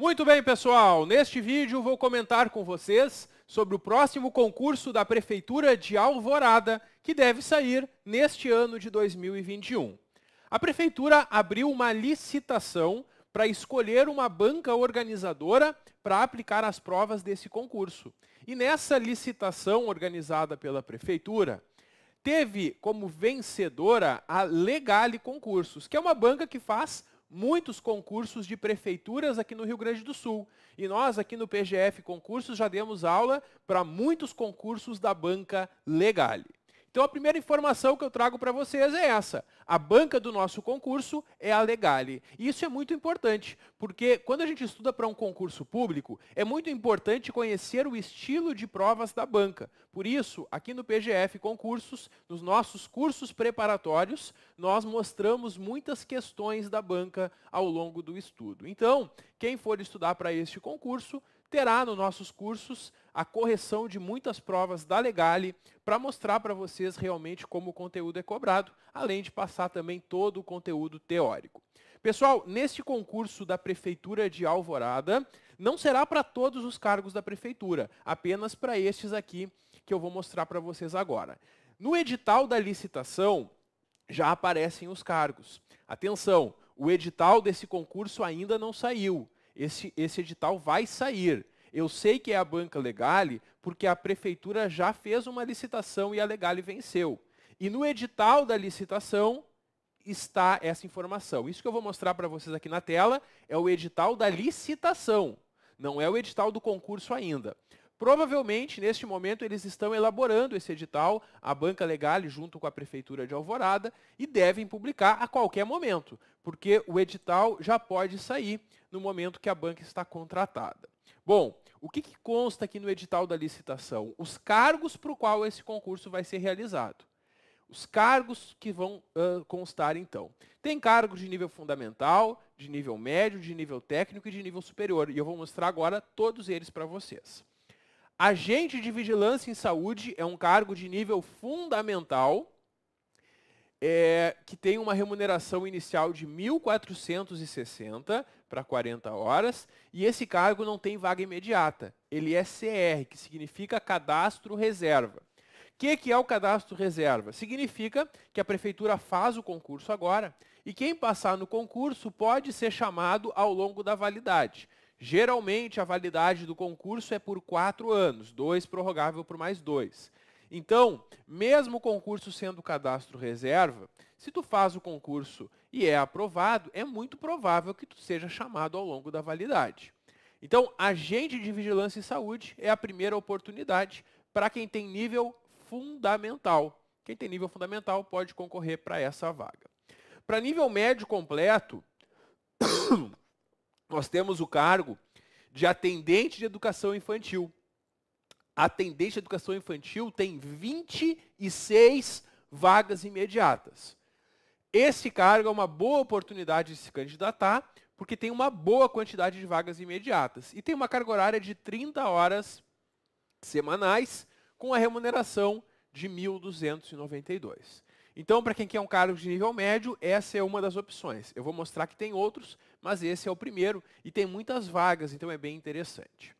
Muito bem, pessoal. Neste vídeo vou comentar com vocês sobre o próximo concurso da Prefeitura de Alvorada, que deve sair neste ano de 2021. A Prefeitura abriu uma licitação para escolher uma banca organizadora para aplicar as provas desse concurso. E nessa licitação organizada pela Prefeitura, teve como vencedora a Legale Concursos, que é uma banca que faz muitos concursos de prefeituras aqui no Rio Grande do Sul. E nós aqui no PGF Concursos já demos aula para muitos concursos da banca Legale. Então a primeira informação que eu trago para vocês é essa. A banca do nosso concurso é a Legale. E isso é muito importante, porque quando a gente estuda para um concurso público, é muito importante conhecer o estilo de provas da banca. Por isso, aqui no PGF Concursos, nos nossos cursos preparatórios, nós mostramos muitas questões da banca ao longo do estudo. Então, quem for estudar para este concurso, terá nos nossos cursos a correção de muitas provas da Legale para mostrar para vocês realmente como o conteúdo é cobrado, além de passar também todo o conteúdo teórico. Pessoal, neste concurso da Prefeitura de Alvorada, não será para todos os cargos da Prefeitura, apenas para estes aqui que eu vou mostrar para vocês agora. No edital da licitação, já aparecem os cargos. Atenção, o edital desse concurso ainda não saiu esse, esse edital vai sair. Eu sei que é a banca Legale, porque a prefeitura já fez uma licitação e a Legale venceu. E no edital da licitação está essa informação. Isso que eu vou mostrar para vocês aqui na tela é o edital da licitação. Não é o edital do concurso ainda. Provavelmente, neste momento, eles estão elaborando esse edital, a Banca Legal junto com a Prefeitura de Alvorada, e devem publicar a qualquer momento, porque o edital já pode sair no momento que a banca está contratada. Bom, o que, que consta aqui no edital da licitação? Os cargos para o qual esse concurso vai ser realizado. Os cargos que vão uh, constar, então. Tem cargos de nível fundamental, de nível médio, de nível técnico e de nível superior. E eu vou mostrar agora todos eles para vocês. Agente de vigilância em saúde é um cargo de nível fundamental é, que tem uma remuneração inicial de 1.460 para 40 horas, e esse cargo não tem vaga imediata. Ele é CR, que significa cadastro reserva. O que, que é o cadastro reserva? Significa que a prefeitura faz o concurso agora e quem passar no concurso pode ser chamado ao longo da validade. Geralmente a validade do concurso é por quatro anos, dois prorrogável por mais dois. Então, mesmo o concurso sendo cadastro reserva, se tu faz o concurso e é aprovado, é muito provável que tu seja chamado ao longo da validade. Então, agente de vigilância e saúde é a primeira oportunidade para quem tem nível fundamental. Quem tem nível fundamental pode concorrer para essa vaga. Para nível médio completo, nós temos o cargo de atendente de educação infantil. Atendente de educação infantil tem 26 vagas imediatas. Esse cargo é uma boa oportunidade de se candidatar, porque tem uma boa quantidade de vagas imediatas. E tem uma carga horária de 30 horas semanais, com a remuneração de 1.292. Então, para quem quer um cargo de nível médio, essa é uma das opções. Eu vou mostrar que tem outros, mas esse é o primeiro e tem muitas vagas, então é bem interessante.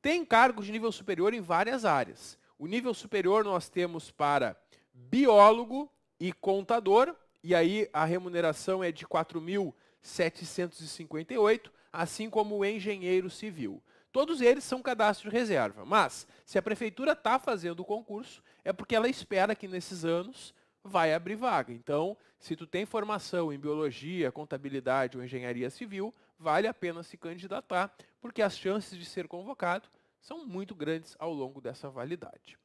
Tem cargos de nível superior em várias áreas. O nível superior nós temos para biólogo e contador, e aí a remuneração é de 4.758, assim como o engenheiro civil. Todos eles são cadastro de reserva, mas se a prefeitura está fazendo o concurso, é porque ela espera que nesses anos vai abrir vaga. Então, se tu tem formação em biologia, contabilidade ou engenharia civil, vale a pena se candidatar, porque as chances de ser convocado são muito grandes ao longo dessa validade.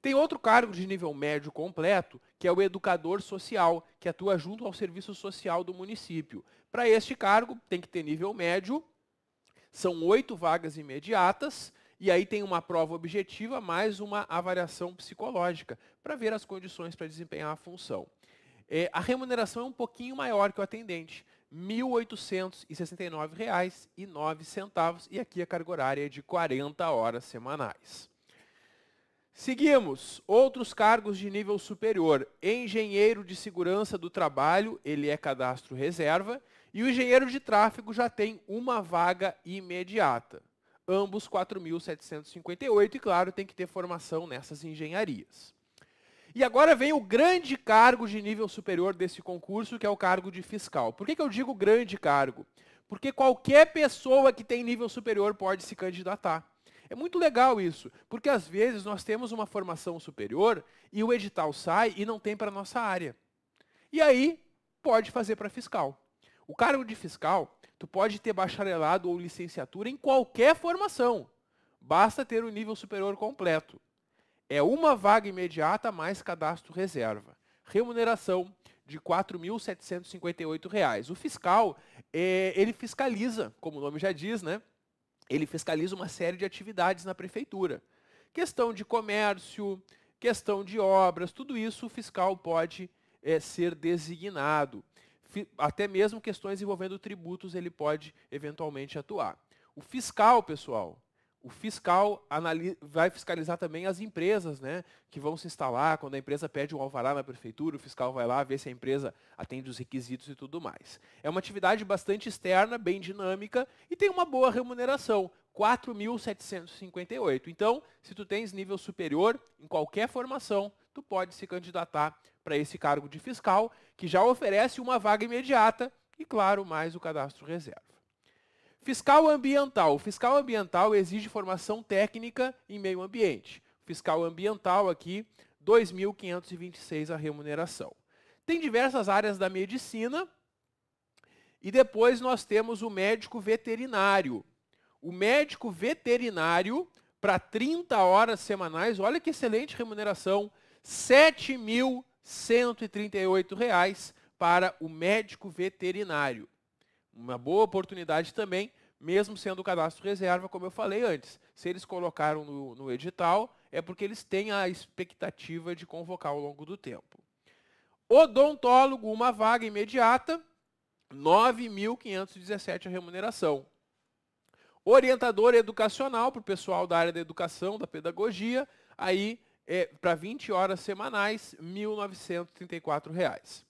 Tem outro cargo de nível médio completo, que é o educador social, que atua junto ao serviço social do município. Para este cargo, tem que ter nível médio, são oito vagas imediatas, e aí tem uma prova objetiva mais uma avaliação psicológica para ver as condições para desempenhar a função. É, a remuneração é um pouquinho maior que o atendente, R$ 1.869,09, e aqui a carga horária é de 40 horas semanais. Seguimos, outros cargos de nível superior. Engenheiro de segurança do trabalho, ele é cadastro reserva, e o engenheiro de tráfego já tem uma vaga imediata ambos 4.758, e claro, tem que ter formação nessas engenharias. E agora vem o grande cargo de nível superior desse concurso, que é o cargo de fiscal. Por que, que eu digo grande cargo? Porque qualquer pessoa que tem nível superior pode se candidatar. É muito legal isso, porque às vezes nós temos uma formação superior e o edital sai e não tem para a nossa área. E aí pode fazer para fiscal. O cargo de fiscal, tu pode ter bacharelado ou licenciatura em qualquer formação. Basta ter o um nível superior completo. É uma vaga imediata mais cadastro reserva. Remuneração de R$ 4.758. O fiscal, é, ele fiscaliza, como o nome já diz, né? Ele fiscaliza uma série de atividades na prefeitura. Questão de comércio, questão de obras, tudo isso o fiscal pode é, ser designado até mesmo questões envolvendo tributos ele pode eventualmente atuar. O fiscal, pessoal, o fiscal vai fiscalizar também as empresas né, que vão se instalar. Quando a empresa pede um alvará na prefeitura, o fiscal vai lá ver se a empresa atende os requisitos e tudo mais. É uma atividade bastante externa, bem dinâmica e tem uma boa remuneração, 4.758. Então, se tu tens nível superior em qualquer formação, tu pode se candidatar para esse cargo de fiscal, que já oferece uma vaga imediata e, claro, mais o cadastro reserva. Fiscal ambiental. O fiscal ambiental exige formação técnica em meio ambiente. Fiscal ambiental aqui, 2.526 a remuneração. Tem diversas áreas da medicina. E depois nós temos o médico veterinário. O médico veterinário, para 30 horas semanais, olha que excelente remuneração, R$ 7.000 R$ reais para o médico veterinário. Uma boa oportunidade também, mesmo sendo o cadastro reserva, como eu falei antes. Se eles colocaram no, no edital, é porque eles têm a expectativa de convocar ao longo do tempo. Odontólogo, uma vaga imediata, 9.517 a remuneração. Orientador educacional para o pessoal da área da educação, da pedagogia, aí é, para 20 horas semanais, R$ 1.934.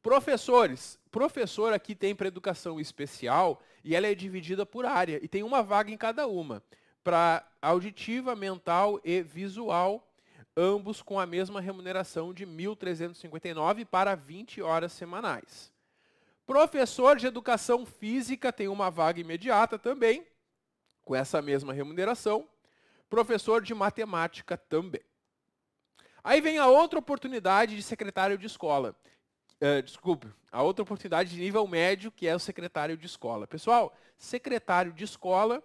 Professores. Professor aqui tem para educação especial e ela é dividida por área e tem uma vaga em cada uma. Para auditiva, mental e visual, ambos com a mesma remuneração de R$ 1.359 para 20 horas semanais. Professor de educação física tem uma vaga imediata também, com essa mesma remuneração professor de matemática também. Aí vem a outra oportunidade de secretário de escola. Uh, desculpe, a outra oportunidade de nível médio, que é o secretário de escola. Pessoal, secretário de escola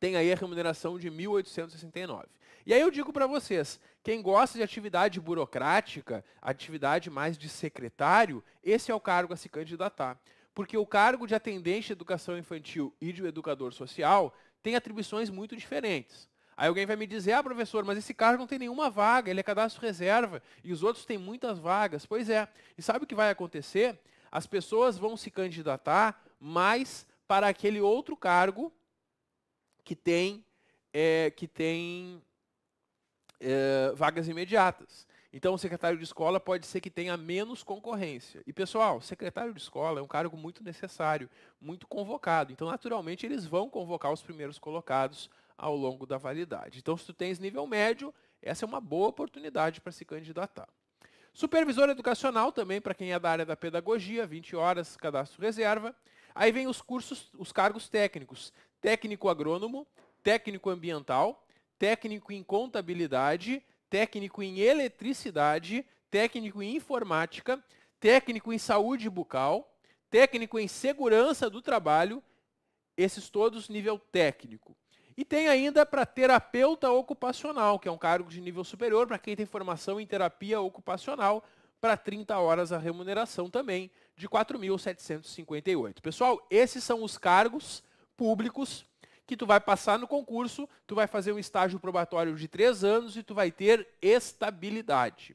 tem aí a remuneração de 1.869. E aí eu digo para vocês, quem gosta de atividade burocrática, atividade mais de secretário, esse é o cargo a se candidatar. Porque o cargo de atendente de educação infantil e de educador social tem atribuições muito diferentes. Aí alguém vai me dizer, ah, professor, mas esse cargo não tem nenhuma vaga, ele é cadastro reserva e os outros têm muitas vagas. Pois é. E sabe o que vai acontecer? As pessoas vão se candidatar mais para aquele outro cargo que tem, é, que tem é, vagas imediatas. Então, o secretário de escola pode ser que tenha menos concorrência. E, pessoal, secretário de escola é um cargo muito necessário, muito convocado. Então, naturalmente, eles vão convocar os primeiros colocados ao longo da validade. Então, se tu tens nível médio, essa é uma boa oportunidade para se candidatar. Supervisor educacional também, para quem é da área da pedagogia, 20 horas, cadastro reserva. Aí vem os cursos, os cargos técnicos: técnico agrônomo, técnico ambiental, técnico em contabilidade, técnico em eletricidade, técnico em informática, técnico em saúde bucal, técnico em segurança do trabalho, esses todos nível técnico. E tem ainda para terapeuta ocupacional, que é um cargo de nível superior para quem tem formação em terapia ocupacional, para 30 horas a remuneração também de 4.758. Pessoal, esses são os cargos públicos que tu vai passar no concurso, tu vai fazer um estágio probatório de três anos e tu vai ter estabilidade.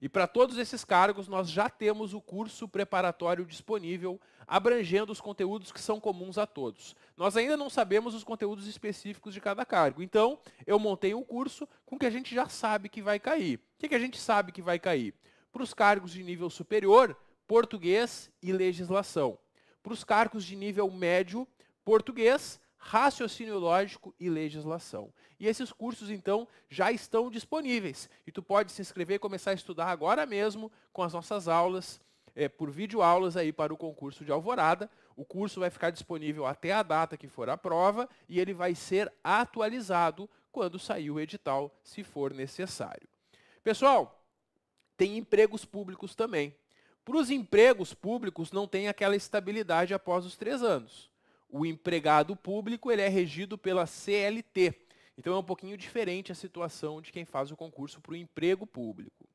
E para todos esses cargos, nós já temos o curso preparatório disponível, abrangendo os conteúdos que são comuns a todos. Nós ainda não sabemos os conteúdos específicos de cada cargo. Então, eu montei um curso com o que a gente já sabe que vai cair. O que, que a gente sabe que vai cair? Para os cargos de nível superior, português e legislação. Para os cargos de nível médio, português, raciocínio lógico e legislação. E esses cursos, então, já estão disponíveis. E tu pode se inscrever e começar a estudar agora mesmo com as nossas aulas, é, por videoaulas aí para o concurso de Alvorada. O curso vai ficar disponível até a data que for a prova e ele vai ser atualizado quando sair o edital, se for necessário. Pessoal, tem empregos públicos também. Para os empregos públicos não tem aquela estabilidade após os três anos o empregado público ele é regido pela CLT. Então é um pouquinho diferente a situação de quem faz o concurso para o emprego público.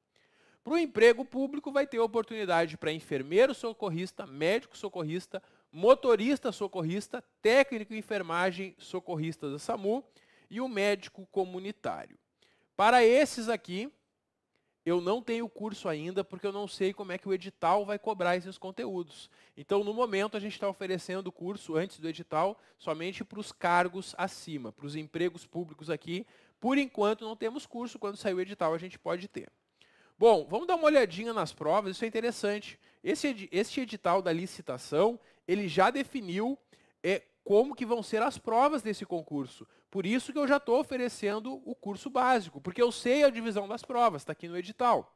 Para o emprego público vai ter oportunidade para enfermeiro socorrista, médico socorrista, motorista socorrista, técnico enfermagem socorrista da SAMU e o médico comunitário. Para esses aqui, eu não tenho curso ainda porque eu não sei como é que o edital vai cobrar esses conteúdos. Então, no momento, a gente está oferecendo o curso antes do edital somente para os cargos acima, para os empregos públicos aqui. Por enquanto, não temos curso. Quando sair o edital, a gente pode ter. Bom, vamos dar uma olhadinha nas provas. Isso é interessante. Esse, esse edital da licitação, ele já definiu é, como que vão ser as provas desse concurso. Por isso que eu já estou oferecendo o curso básico, porque eu sei a divisão das provas, está aqui no edital.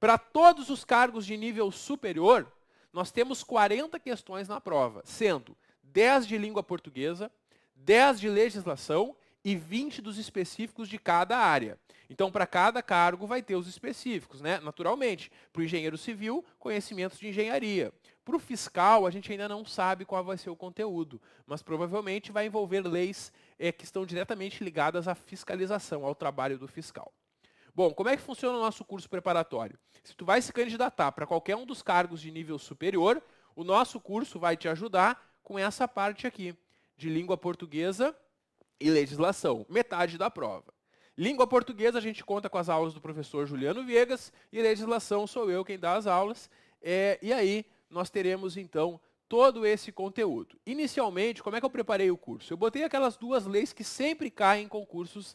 Para todos os cargos de nível superior, nós temos 40 questões na prova, sendo 10 de língua portuguesa, 10 de legislação e 20 dos específicos de cada área. Então, para cada cargo vai ter os específicos, né? naturalmente. Para o engenheiro civil, conhecimentos de engenharia. Para o fiscal, a gente ainda não sabe qual vai ser o conteúdo, mas provavelmente vai envolver leis é, que estão diretamente ligadas à fiscalização, ao trabalho do fiscal. Bom, como é que funciona o nosso curso preparatório? Se tu vai se candidatar para qualquer um dos cargos de nível superior, o nosso curso vai te ajudar com essa parte aqui, de língua portuguesa e legislação, metade da prova. Língua portuguesa a gente conta com as aulas do professor Juliano Viegas e legislação sou eu quem dá as aulas. É, e aí nós teremos então todo esse conteúdo. Inicialmente, como é que eu preparei o curso? Eu botei aquelas duas leis que sempre caem em concursos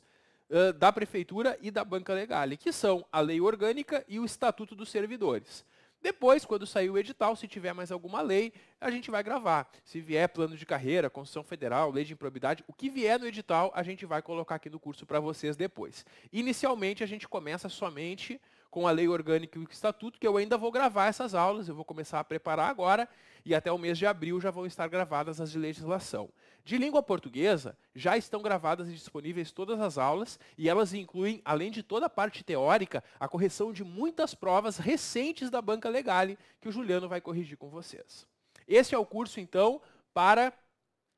uh, da Prefeitura e da Banca Legale, que são a Lei Orgânica e o Estatuto dos Servidores. Depois, quando sair o edital, se tiver mais alguma lei, a gente vai gravar. Se vier plano de carreira, Constituição Federal, lei de improbidade, o que vier no edital, a gente vai colocar aqui no curso para vocês depois. Inicialmente, a gente começa somente com a lei orgânica e o estatuto, que eu ainda vou gravar essas aulas, eu vou começar a preparar agora e até o mês de abril já vão estar gravadas as de legislação. De língua portuguesa, já estão gravadas e disponíveis todas as aulas e elas incluem, além de toda a parte teórica, a correção de muitas provas recentes da banca Legale, que o Juliano vai corrigir com vocês. Esse é o curso, então, para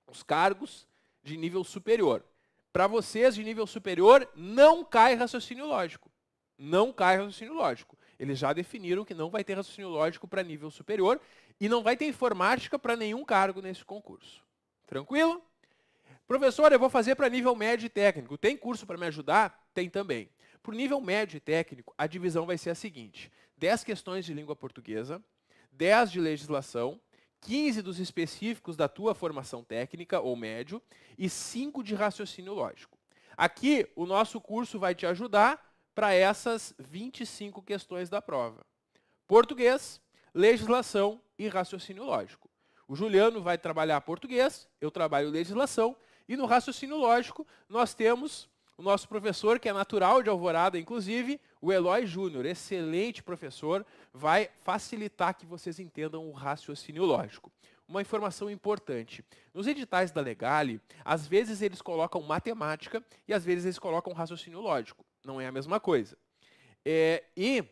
os cargos de nível superior. Para vocês de nível superior, não cai raciocínio lógico não cai raciocínio lógico. Eles já definiram que não vai ter raciocínio lógico para nível superior e não vai ter informática para nenhum cargo nesse concurso. Tranquilo? Professor, eu vou fazer para nível médio e técnico. Tem curso para me ajudar? Tem também. Para o nível médio e técnico, a divisão vai ser a seguinte: 10 questões de língua portuguesa, 10 de legislação, 15 dos específicos da tua formação técnica ou médio e 5 de raciocínio lógico. Aqui, o nosso curso vai te ajudar para essas 25 questões da prova. Português, legislação e raciocínio lógico. O Juliano vai trabalhar português, eu trabalho legislação, e no raciocínio lógico nós temos o nosso professor, que é natural de Alvorada, inclusive, o Eloy Júnior, excelente professor, vai facilitar que vocês entendam o raciocínio lógico. Uma informação importante. Nos editais da Legale, às vezes eles colocam matemática e às vezes eles colocam raciocínio lógico não é a mesma coisa. É, e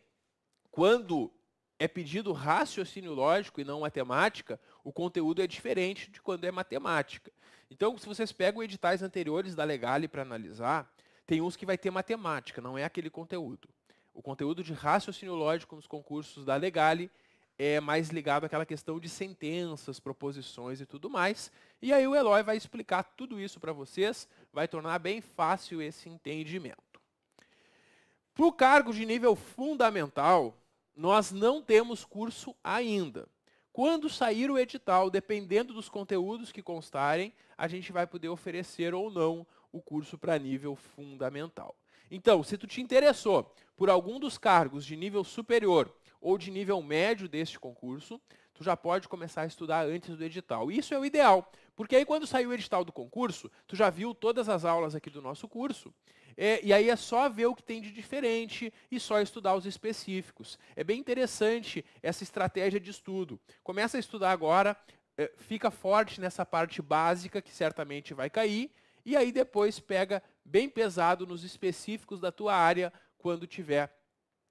quando é pedido raciocínio lógico e não matemática, o conteúdo é diferente de quando é matemática. Então, se vocês pegam editais anteriores da Legale para analisar, tem uns que vai ter matemática, não é aquele conteúdo. O conteúdo de raciocínio lógico nos concursos da Legale é mais ligado àquela questão de sentenças, proposições e tudo mais. E aí o Eloy vai explicar tudo isso para vocês, vai tornar bem fácil esse entendimento. Para o cargo de nível fundamental, nós não temos curso ainda. Quando sair o edital, dependendo dos conteúdos que constarem, a gente vai poder oferecer ou não o curso para nível fundamental. Então, se tu te interessou por algum dos cargos de nível superior ou de nível médio deste concurso, tu já pode começar a estudar antes do edital. Isso é o ideal, porque aí quando sair o edital do concurso, tu já viu todas as aulas aqui do nosso curso, é, e aí é só ver o que tem de diferente e só estudar os específicos. É bem interessante essa estratégia de estudo. Começa a estudar agora, é, fica forte nessa parte básica, que certamente vai cair, e aí depois pega bem pesado nos específicos da tua área quando tiver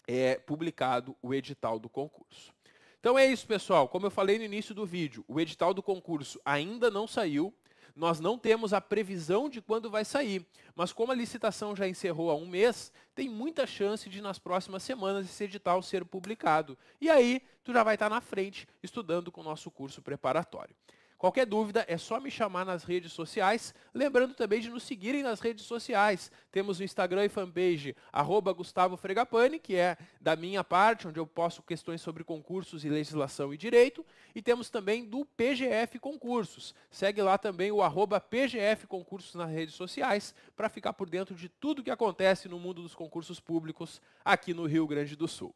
é, publicado o edital do concurso. Então é isso, pessoal. Como eu falei no início do vídeo, o edital do concurso ainda não saiu. Nós não temos a previsão de quando vai sair, mas como a licitação já encerrou há um mês, tem muita chance de nas próximas semanas esse edital ser publicado. E aí, tu já vai estar na frente estudando com o nosso curso preparatório. Qualquer dúvida é só me chamar nas redes sociais. Lembrando também de nos seguirem nas redes sociais. Temos o Instagram e fanpage arroba Gustavo que é da minha parte, onde eu posto questões sobre concursos e legislação e direito. E temos também do PGF Concursos. Segue lá também o arroba PGF Concursos nas redes sociais para ficar por dentro de tudo que acontece no mundo dos concursos públicos aqui no Rio Grande do Sul.